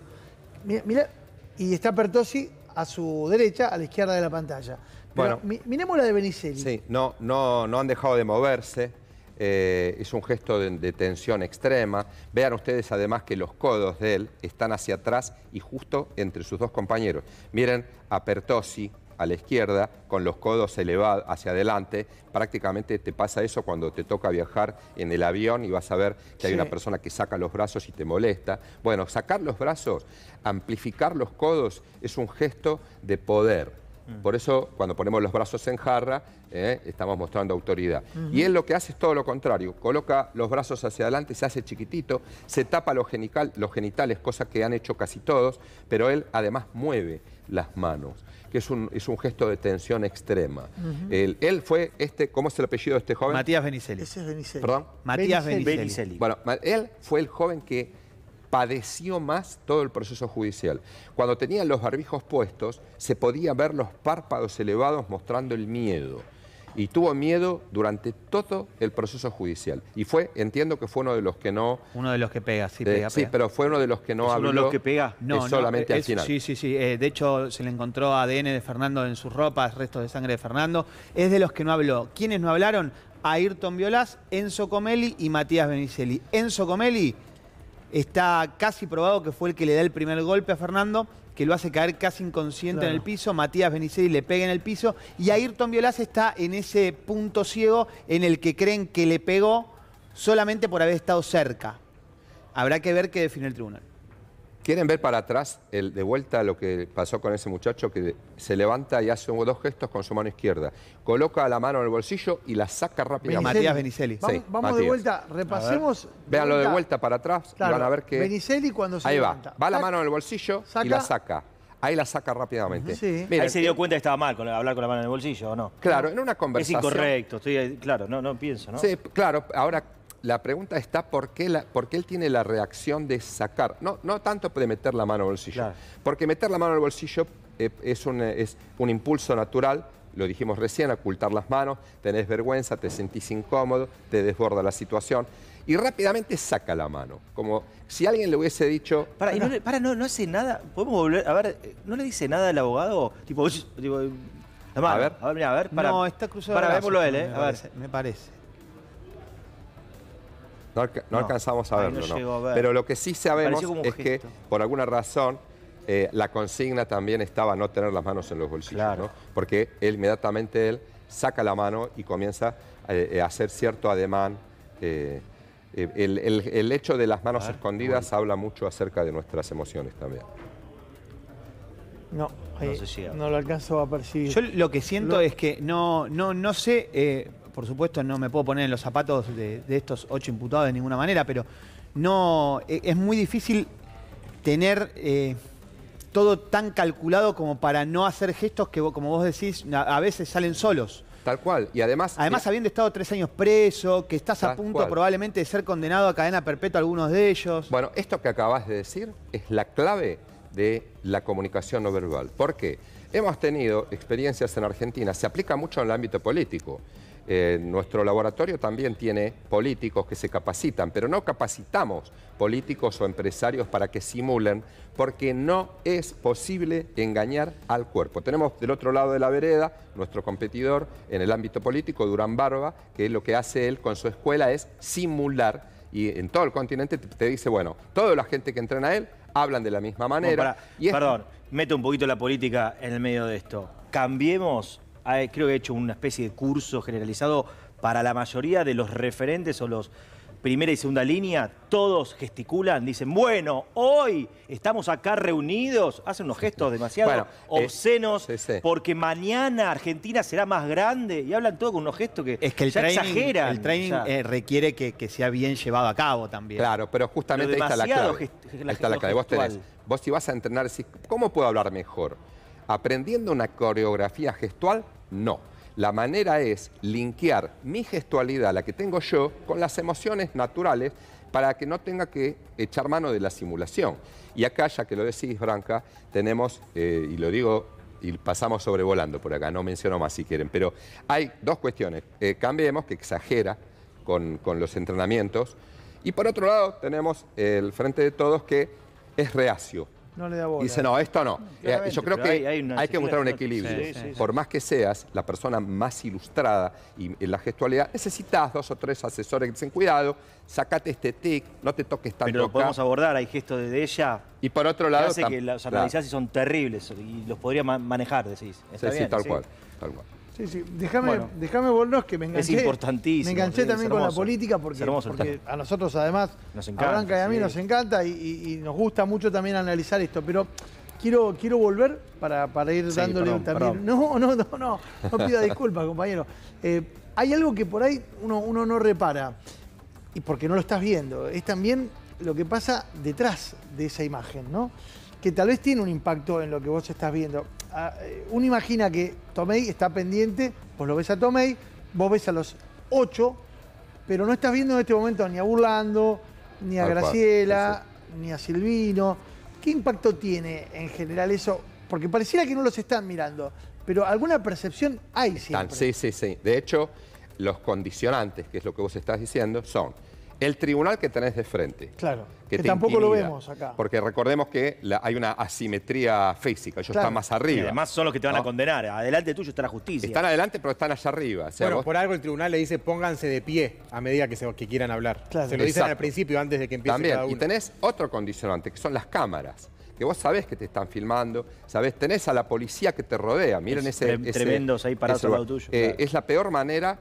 Mira, y está Pertossi a su derecha, a la izquierda de la pantalla. Bueno, miremos la de Benicelli. Sí, no, no, no han dejado de moverse. Eh, es un gesto de, tensión extrema. Vean ustedes además que los codos de él están hacia atrás y justo entre sus dos compañeros. Miren a Pertossi a la izquierda con los codos elevados hacia adelante. Prácticamente te pasa eso cuando te toca viajar en el avión y vas a ver que hay una persona que saca los brazos y te molesta. Bueno, sacar los brazos, amplificar los codos es un gesto de poder Mm. Por eso, cuando ponemos los brazos en jarra, eh, estamos mostrando autoridad. Y él lo que hace es todo lo contrario. Coloca los brazos hacia adelante, se hace chiquitito, se tapa los, genitales, cosa que han hecho casi todos, pero él además mueve las manos, que es un, es un gesto de tensión extrema. él, fue, este, ¿cómo es el apellido de este joven? Matías Benicelli. Ese es ¿Perdón? Matías Bueno, él fue el joven que padeció más todo el proceso judicial. Cuando tenía los barbijos puestos, se podía ver los párpados elevados mostrando el miedo. Y tuvo miedo durante todo el proceso judicial. Y fue, entiendo que fue uno de los que no... Uno de los que pega, sí, eh, pega, Sí, pero fue uno de los que no habló... uno de los que pega? No, solamente al final. Sí, sí, sí. Eh, de hecho, se le encontró ADN de Fernando en sus ropas, restos de sangre de Fernando. Es de los que no habló. ¿Quiénes no hablaron? Ayrton Violás, Enzo Comelli y Matías Benicelli. Enzo Comelli Está casi probado que fue el que le da el primer golpe a Fernando, que lo hace caer casi inconsciente en el piso. Matías Benicelli le pega en el piso. Y Ayrton Violas está en ese punto ciego en el que creen que le pegó solamente por haber estado cerca. Habrá que ver qué define el tribunal. ¿Quieren ver para atrás el, de vuelta lo que pasó con ese muchacho que se levanta y hace dos gestos con su mano izquierda? Coloca la mano en el bolsillo y la saca rápidamente. Matías Benicelli. Vamos, de vuelta, repasemos. Veanlo de vuelta para atrás van a ver que... Benicelli cuando se Ahí va, va la mano en el bolsillo y la saca. Ahí la saca rápidamente. ahí se dio cuenta que estaba mal con hablar con la mano en el bolsillo, ¿o no? Claro, en una conversación... Es incorrecto, estoy, claro, no, no pienso, ¿no? Sí, claro, ahora la pregunta está por qué, la, por él tiene la reacción de sacar. No, no tanto de meter la mano al bolsillo. Porque meter la mano al bolsillo eh, es, un, eh, es un impulso natural lo dijimos recién, ocultar las manos, tenés vergüenza, te sentís incómodo, te desborda la situación. Y rápidamente saca la mano. Como si alguien le hubiese dicho. Para, no, no, hace nada. Podemos volver. A ver, ¿no le dice nada al abogado? Tipo, A ver, a ver, Para, no, está cruzado. Para, él, eh, A ver. Me parece. No, alcanzamos a verlo, no Pero lo que sí sabemos es que, por alguna razón, eh, la consigna también estaba no tener las manos en los bolsillos, claro. Porque inmediatamente él saca la mano y comienza eh, eh, a hacer cierto ademán. el, hecho de las manos escondidas habla mucho acerca de nuestras emociones también. No, no, lo alcanzo a percibir. Yo lo que siento es que no, no, no sé por supuesto no me puedo poner en los zapatos de, estos ocho imputados de ninguna manera, pero no e, es muy difícil tener eh, todo tan calculado como para no hacer gestos que, como vos decís, a, veces salen solos. Tal cual. Y además. Además, eh, habiendo estado tres años preso, que estás a punto probablemente de ser condenado a cadena perpetua algunos de ellos. Bueno, esto que acabas de decir es la clave de la comunicación no verbal. ¿Por qué? Hemos tenido experiencias en Argentina, se aplica mucho en el ámbito político. Eh, nuestro laboratorio también tiene políticos que se capacitan, pero no capacitamos políticos o empresarios para que simulen, porque no es posible engañar al cuerpo. Tenemos del otro lado de la vereda nuestro competidor en el ámbito político, Durán Barba, que lo que hace él con su escuela es simular y en todo el continente te dice, bueno, toda la gente que entrena a él hablan de la misma manera. Perdón, mete un poquito la política en el medio de esto. Cambiemos creo que he hecho una especie de curso generalizado para la mayoría de los referentes o los primera y segunda línea, todos gesticulan, dicen, bueno, hoy estamos acá reunidos, hacen unos gestos demasiado eh, obscenos, porque mañana Argentina será más grande, y hablan todo con unos gestos que, es que el training, El training eh, requiere que, sea bien llevado a cabo también. Claro, pero justamente esta ahí está la clave. está la clave. Vos, tenés, vos si vas a entrenar, ¿cómo puedo hablar mejor? Aprendiendo una coreografía gestual, no. La manera es linkear mi gestualidad, la que tengo yo, con las emociones naturales para que no tenga que echar mano de la simulación. Y acá, ya que lo decís, Branca, tenemos, eh, y lo digo y pasamos sobrevolando por acá, no menciono más si quieren, pero hay dos cuestiones. Eh, cambiemos, que exagera con, los entrenamientos, y por otro lado tenemos el frente de todos que es reacio no le da bola. dice, no, esto no. Mm. Eh, yo creo que hay, que mostrar un equilibrio. Por más que seas la persona más ilustrada y en la gestualidad, necesitas dos o tres asesores que dicen, cuidado, sacate este tic, no te toques tanto Pero lo podemos abordar, hay gestos de ella. Y por otro lado... Parece que los analizás son terribles y los podría manejar, decís. sí, tal cual. Sí, sí. Déjame, déjame volvernos que me enganché. Me enganché también con la política porque, a nosotros además, nos a y a mí nos encanta y, nos gusta mucho también analizar esto. Pero quiero, quiero volver para, ir dándole también. No, no, no, no. No pida disculpas, compañero. Eh, hay algo que por ahí uno, uno no repara. Y porque no lo estás viendo. Es también lo que pasa detrás de esa imagen, ¿no? que tal vez tiene un impacto en lo que vos estás viendo. Ah, eh, uno imagina que Tomei está pendiente, vos lo ves a Tomei, vos ves a los ocho, pero no estás viendo en este momento ni a Burlando, ni a Graciela, ni a Silvino. ¿Qué impacto tiene en general eso? Porque pareciera que no los están mirando, pero alguna percepción hay Sí, sí, sí. De hecho, los condicionantes, que es lo que vos estás diciendo, son el tribunal que tenés de frente. Claro. Que, tampoco lo vemos acá. Porque recordemos que hay una asimetría física, ellos están más arriba. Y además son los que te van a condenar. Adelante tuyo está la justicia. Están adelante, pero están allá arriba. bueno, por algo el tribunal le dice pónganse de pie a medida que, se, quieran hablar. Se lo dicen al principio, antes de que empiece También. Cada Y tenés otro condicionante, que son las cámaras que vos sabés que te están filmando, sabés, tenés a la policía que te rodea. Miren ese. Tremendos ahí parados lado tuyo. Eh, es la peor manera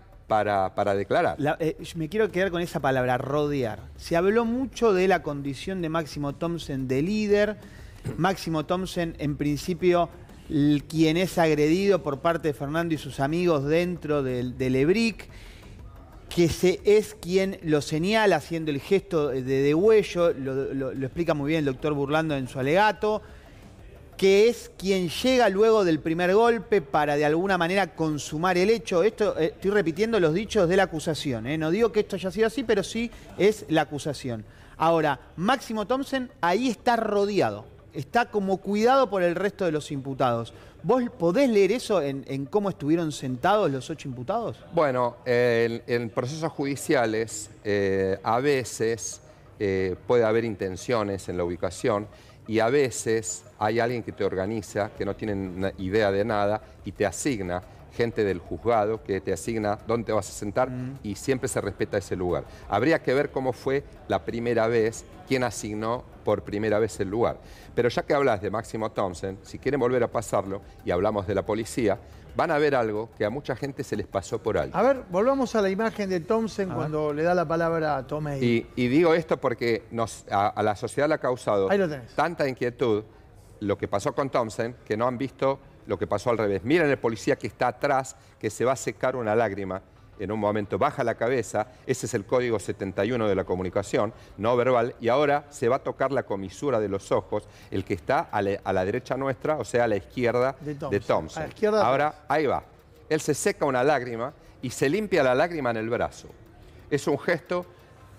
para, declarar. Eh, me quiero quedar con esa palabra, rodear. Se habló mucho de la condición de Máximo Thompson de líder. Máximo Thompson, en principio, quien es agredido por parte de Fernando y sus amigos dentro del, EBRIC e que es quien lo señala haciendo el gesto de degüello, lo, lo explica muy bien el doctor Burlando en su alegato, que es quien llega luego del primer golpe para de alguna manera consumar el hecho. Esto eh, estoy repitiendo los dichos de la acusación, ¿eh? no digo que esto haya sido así, pero sí es la acusación. Ahora, Máximo Thompson ahí está rodeado, está como cuidado por el resto de los imputados. ¿Vos podés leer eso en, cómo estuvieron sentados los ocho imputados? Bueno, en, procesos judiciales eh, a veces puede haber intenciones en la ubicación y a veces hay alguien que te organiza, que no tiene idea de nada y te asigna gente del juzgado que te asigna dónde vas a sentar mm. y siempre se respeta ese lugar. Habría que ver cómo fue la primera vez, quién asignó por primera vez el lugar. Pero ya que hablas de Máximo Thompson, si quieren volver a pasarlo y hablamos de la policía, van a ver algo que a mucha gente se les pasó por alto. A ver, volvamos a la imagen de Thompson cuando le da la palabra a Tomei. Y, y digo esto porque a, a, la sociedad le ha causado tanta inquietud lo que pasó con Thompson que no han visto lo que pasó al revés. Miren el policía que está atrás, que se va a secar una lágrima en un momento baja la cabeza, ese es el código 71 de la comunicación no verbal, y ahora se va a tocar la comisura de los ojos, el que está a la, derecha nuestra, o sea, a la izquierda de Thompson. ahora, ahí va. Él se seca una lágrima y se limpia la lágrima en el brazo. Es un gesto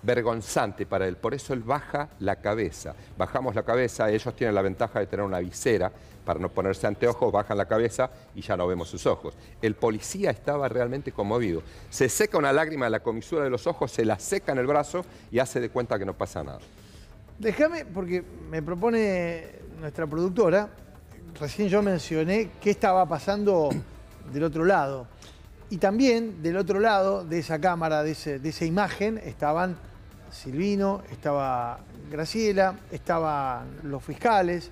vergonzante para él, por eso él baja la cabeza. Bajamos la cabeza, ellos tienen la ventaja de tener una visera para no ponerse anteojos, bajan la cabeza y ya no vemos sus ojos. El policía estaba realmente conmovido. Se seca una lágrima de la comisura de los ojos, se la seca en el brazo y hace de cuenta que no pasa nada. Déjame, porque me propone nuestra productora, recién yo mencioné qué estaba pasando del otro lado. Y también del otro lado de esa cámara, de, de esa imagen, estaban Silvino, estaba Graciela, estaban los fiscales,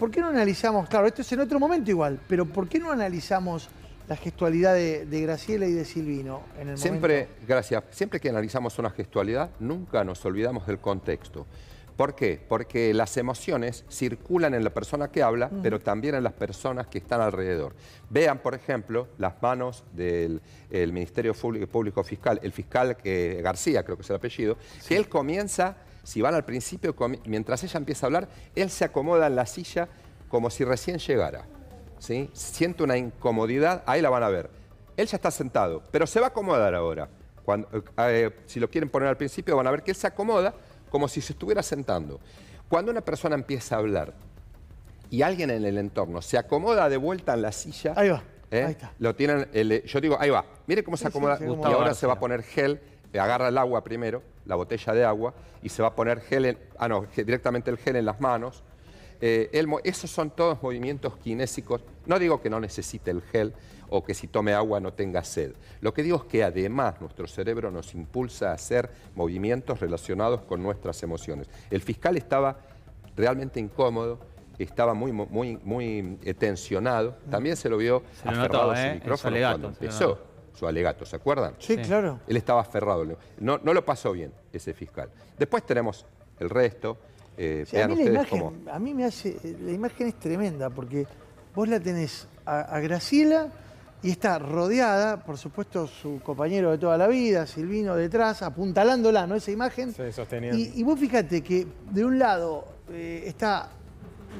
¿por qué no analizamos, claro, esto es en otro momento igual, pero ¿por qué no analizamos la gestualidad de, Graciela y de Silvino en el siempre, Gracias. Siempre que analizamos una gestualidad, nunca nos olvidamos del contexto. ¿Por qué? Porque las emociones circulan en la persona que habla, pero también en las personas que están alrededor. Vean, por ejemplo, las manos del Ministerio Público Fiscal, el fiscal García, creo que es el apellido, que él comienza si van al principio, mientras ella empieza a hablar, él se acomoda en la silla como si recién llegara. ¿sí? Siente una incomodidad, ahí la van a ver. Él ya está sentado, pero se va a acomodar ahora. Cuando, eh, eh, si lo quieren poner al principio, van a ver que él se acomoda como si se estuviera sentando. Cuando una persona empieza a hablar y alguien en el entorno se acomoda de vuelta en la silla, ahí va. ¿eh? Lo tienen, yo digo, ahí va, mire cómo se acomoda, y ahora se va a poner gel, agarra el agua primero, la botella de agua y se va a poner gel, ah no, directamente el gel en las manos. Eh, esos son todos movimientos kinésicos. No digo que no necesite el gel o que si tome agua no tenga sed. Lo que digo es que además nuestro cerebro nos impulsa a hacer movimientos relacionados con nuestras emociones. El fiscal estaba realmente incómodo, estaba muy, muy, muy eh, tensionado. También se lo vio aferrado a su ¿eh? micrófono cuando empezó su alegato, ¿se acuerdan? Sí, claro. Él estaba aferrado, no, no lo pasó bien ese fiscal. Después tenemos el resto. Eh, a, mí me hace, la imagen es tremenda porque vos la tenés a, Gracila Graciela y está rodeada, por supuesto, su compañero de toda la vida, Silvino detrás, apuntalándola, ¿no? Esa imagen. Sí, y, y, vos fíjate que de un lado eh, está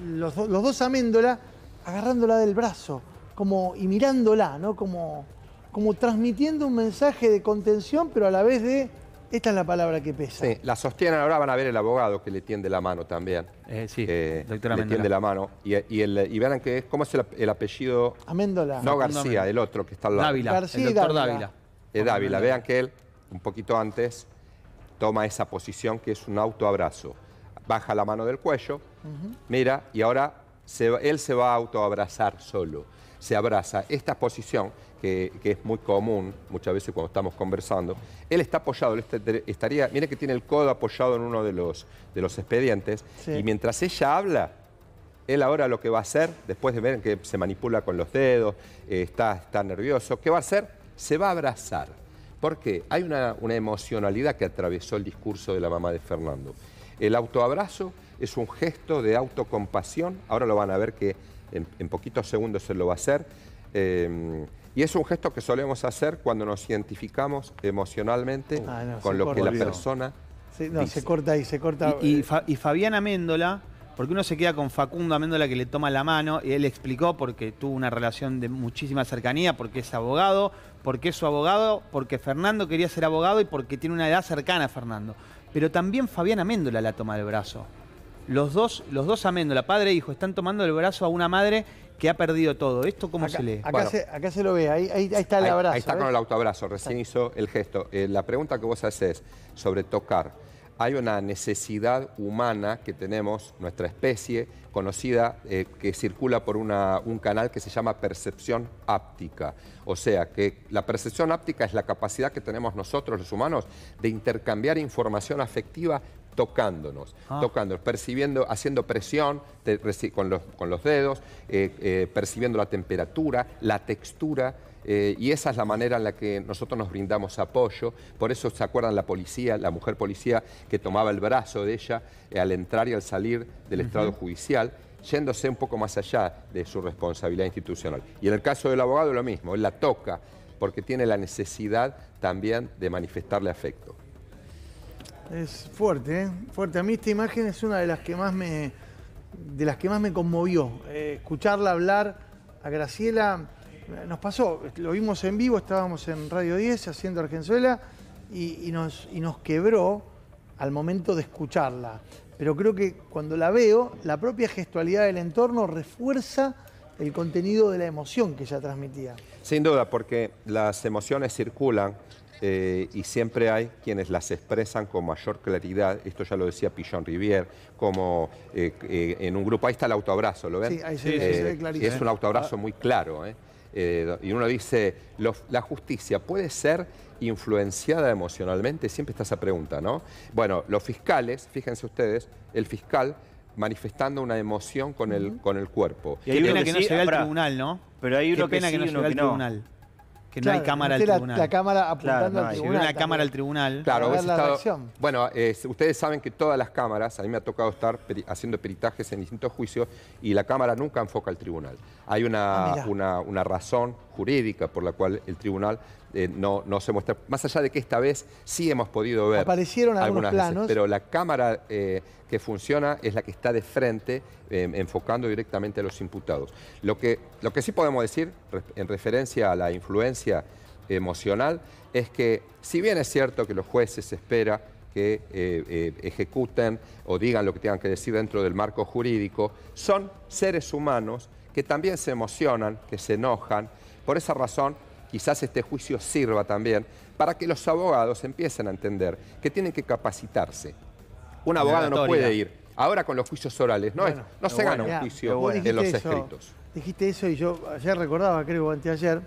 los, los dos Améndola agarrándola del brazo, como y mirándola, ¿no? Como como transmitiendo un mensaje de contención, pero a la vez de, esta es la palabra que pesa. Sí, la sostienen ahora, van a ver el abogado que le tiende la mano también. Eh, sí, eh, Le tiende la mano. Y, y, verán que es, ¿cómo es el, apellido? Améndola. No García, el otro que está al lado. Dávila, García el doctor Dávila. Es Dávila, vean que él, un poquito antes, toma esa posición que es un autoabrazo. Baja la mano del cuello, mira, y ahora él se va a autoabrazar solo se abraza. Esta posición, que, es muy común muchas veces cuando estamos conversando, él está apoyado, él estaría, mire que tiene el codo apoyado en uno de los, de los expedientes, y mientras ella habla, él ahora lo que va a hacer, después de ver que se manipula con los dedos, eh, está, está nervioso, ¿qué va a hacer? Se va a abrazar. ¿Por qué? Hay una, una emocionalidad que atravesó el discurso de la mamá de Fernando. El autoabrazo es un gesto de autocompasión, ahora lo van a ver que en, poquitos segundos se lo va a hacer. Em, y es un gesto que solemos hacer cuando nos identificamos emocionalmente ah, con lo que la persona. Sí, se corta ahí, se corta. Y, y, y, Fabián Améndola, porque uno se queda con Facundo Améndola que le toma la mano, y él explicó porque tuvo una relación de muchísima cercanía, porque es abogado, porque es su abogado, porque Fernando quería ser abogado y porque tiene una edad cercana a Fernando. Pero también Fabián Améndola la toma del brazo los dos, los dos la padre e hijo, están tomando el brazo a una madre que ha perdido todo. ¿Esto cómo se lee? Acá, se, lo ve, ahí, está el abrazo. Ahí está ¿eh? con el autoabrazo, recién hizo el gesto. Eh, la pregunta que vos haces sobre tocar, hay una necesidad humana que tenemos, nuestra especie, conocida, eh, que circula por una, un canal que se llama percepción áptica. O sea, que la percepción áptica es la capacidad que tenemos nosotros, los humanos, de intercambiar información afectiva tocándonos, ah. tocándonos, percibiendo, haciendo presión con, los, dedos, eh, eh, percibiendo la temperatura, la textura. Eh, y esa es la manera en la que nosotros nos brindamos apoyo. Por eso se acuerdan la policía, la mujer policía que tomaba el brazo de ella al entrar y al salir del estrado judicial yéndose un poco más allá de su responsabilidad institucional. Y en el caso del abogado lo mismo, él la toca porque tiene la necesidad también de manifestarle afecto. Es fuerte, ¿eh? fuerte. A mí esta imagen es una de las que más me, de las que más me conmovió. Eh, escucharla hablar a Graciela eh, nos pasó, lo vimos en vivo, estábamos en Radio 10 haciendo Argenzuela y, nos, y nos quebró al momento de escucharla. Pero creo que cuando la veo, la propia gestualidad del entorno refuerza el contenido de la emoción que ella transmitía. Sin duda, porque las emociones circulan eh, y siempre hay quienes las expresan con mayor claridad, esto ya lo decía Pillon Rivier, como eh, eh, en un grupo, ahí está el autoabrazo, ¿lo ven? Sí, ahí se, ve Es un autoabrazo muy claro, y uno dice, la justicia puede ser influenciada emocionalmente, siempre está esa pregunta, ¿no? Bueno, los fiscales, fíjense ustedes, el fiscal manifestando una emoción con el, con el cuerpo. Y hay una que no se al tribunal, ¿no? Pero hay una pena que no se al tribunal. Que no hay cámara al tribunal. La, cámara apuntando al tribunal. cámara al tribunal. Claro, Bueno, ustedes saben que todas las cámaras, a mí me ha tocado estar haciendo peritajes en distintos juicios y la cámara nunca enfoca al tribunal. Hay una, ah, una, una razón jurídica por la cual el tribunal eh, no, se muestra. Más allá de que esta vez sí hemos podido ver Aparecieron algunos planos. pero la cámara eh, que funciona es la que está de frente, eh, enfocando directamente a los imputados. Lo que, lo que sí podemos decir en referencia a la influencia emocional es que, si bien es cierto que los jueces espera que ejecuten o digan lo que tengan que decir dentro del marco jurídico, son seres humanos que también se emocionan, que se enojan. Por esa razón, quizás este juicio sirva también para que los abogados empiecen a entender que tienen que capacitarse. Un abogado no puede ir. Ahora con los juicios orales, no, se gana un juicio de los escritos. Dijiste eso y yo ayer recordaba, creo, anteayer,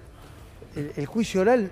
el, el juicio oral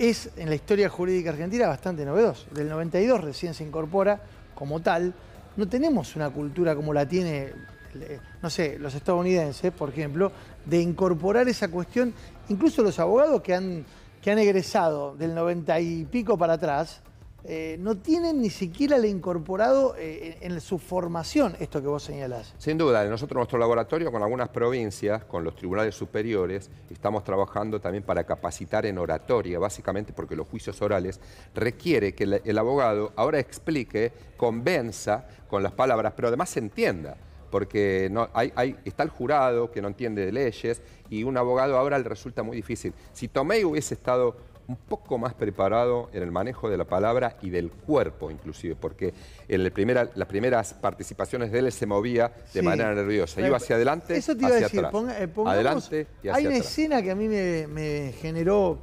es en la historia jurídica argentina bastante novedoso. Del 92 recién se incorpora como tal. No tenemos una cultura como la tiene, eh, no sé, los estadounidenses, por ejemplo, de incorporar esa cuestión incluso los abogados que han, que han egresado del 90 y pico para atrás, eh, no tienen ni siquiera le incorporado eh, en, su formación esto que vos señalás. Sin duda, nosotros nuestro laboratorio con algunas provincias, con los tribunales superiores, estamos trabajando también para capacitar en oratoria, básicamente porque los juicios orales requiere que el, abogado ahora explique, convenza con las palabras, pero además entienda porque no, hay, está el jurado que no entiende de leyes y un abogado ahora le resulta muy difícil. Si Tomei hubiese estado un poco más preparado en el manejo de la palabra y del cuerpo inclusive, porque en las primeras participaciones de él se movía de manera nerviosa, iba hacia adelante, Eso te iba a decir, eh, adelante y hacia Hay una escena que a mí me, me generó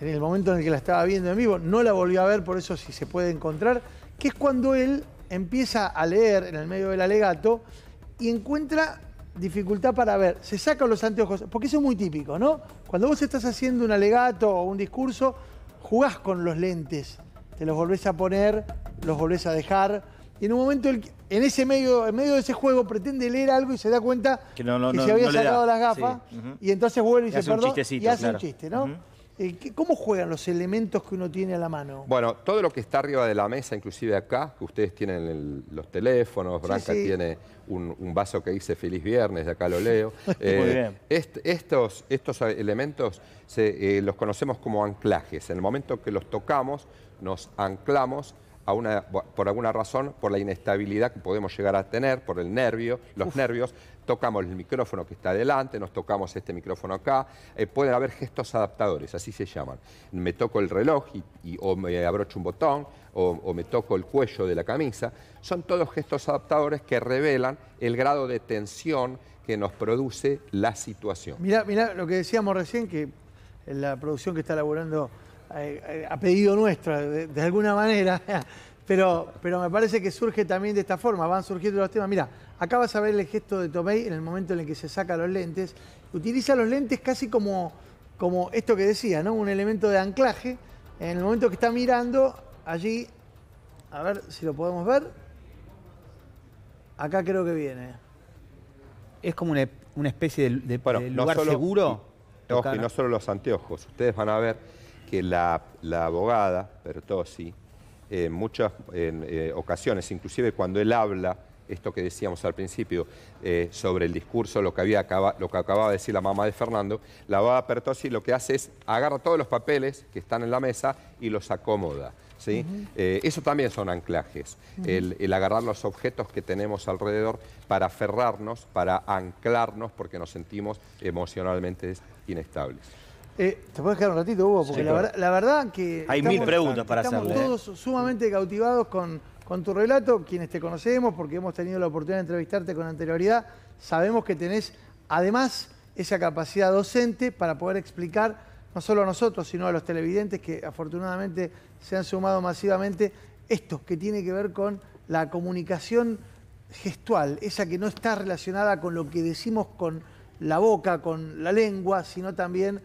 en el momento en el que la estaba viendo en vivo, no la volví a ver, por eso si se puede encontrar, que es cuando él empieza a leer en el medio del alegato y encuentra dificultad para ver, se saca los anteojos, porque eso es muy típico, ¿no? Cuando vos estás haciendo un alegato o un discurso, jugás con los lentes, te los volvés a poner, los volvés a dejar, y en un momento, en ese medio, en medio de ese juego, pretende leer algo y se da cuenta que, se había sacado las gafas, y entonces vuelve y, se perdón, y hace un chiste, ¿no? Eh, ¿Cómo juegan los elementos que uno tiene a la mano? Bueno, todo lo que está arriba de la mesa, inclusive acá, que ustedes tienen los teléfonos, Branca tiene un, vaso que dice Feliz Viernes, de acá lo leo. Muy eh, bien. estos, estos elementos eh, los conocemos como anclajes. En el momento que los tocamos, nos anclamos por alguna razón, por la inestabilidad que podemos llegar a tener, por el nervio, los nervios, tocamos el micrófono que está adelante, nos tocamos este micrófono acá, eh, pueden haber gestos adaptadores, así se llaman. Me toco el reloj y, o me abrocho un botón o, me toco el cuello de la camisa. Son todos gestos adaptadores que revelan el grado de tensión que nos produce la situación. Mirá, lo que decíamos recién, que en la producción que está elaborando a pedido nuestro, de, alguna manera, pero, pero me parece que surge también de esta forma, van surgiendo los temas. Mira, acá vas a ver el gesto de Tomei en el momento en el que se saca los lentes, utiliza los lentes casi como, como esto que decía, ¿no? un elemento de anclaje, en el momento que está mirando, allí, a ver si lo podemos ver, acá creo que viene. Es como una, especie de, lugar seguro. no solo los anteojos, ustedes van a ver que la, abogada Pertossi eh, en muchas eh, ocasiones, inclusive cuando él habla, esto que decíamos al principio, eh, sobre el discurso, lo que, había lo que de decir la mamá de Fernando, la abogada Pertossi lo que hace es agarra todos los papeles que están en la mesa y los acomoda. eso también son anclajes, el, el, agarrar los objetos que tenemos alrededor para aferrarnos, para anclarnos, porque nos sentimos emocionalmente inestables. Eh, ¿Te puedes quedar un ratito, Hugo? Porque la, verdad, que... Hay estamos, mil preguntas para ¿eh? todos sumamente cautivados con, con tu relato, quienes te conocemos, porque hemos tenido la oportunidad de entrevistarte con anterioridad, sabemos que tenés, además, esa capacidad docente para poder explicar, no solo a nosotros, sino a los televidentes que afortunadamente se han sumado masivamente, esto que tiene que ver con la comunicación gestual, esa que no está relacionada con lo que decimos con la boca, con la lengua, sino también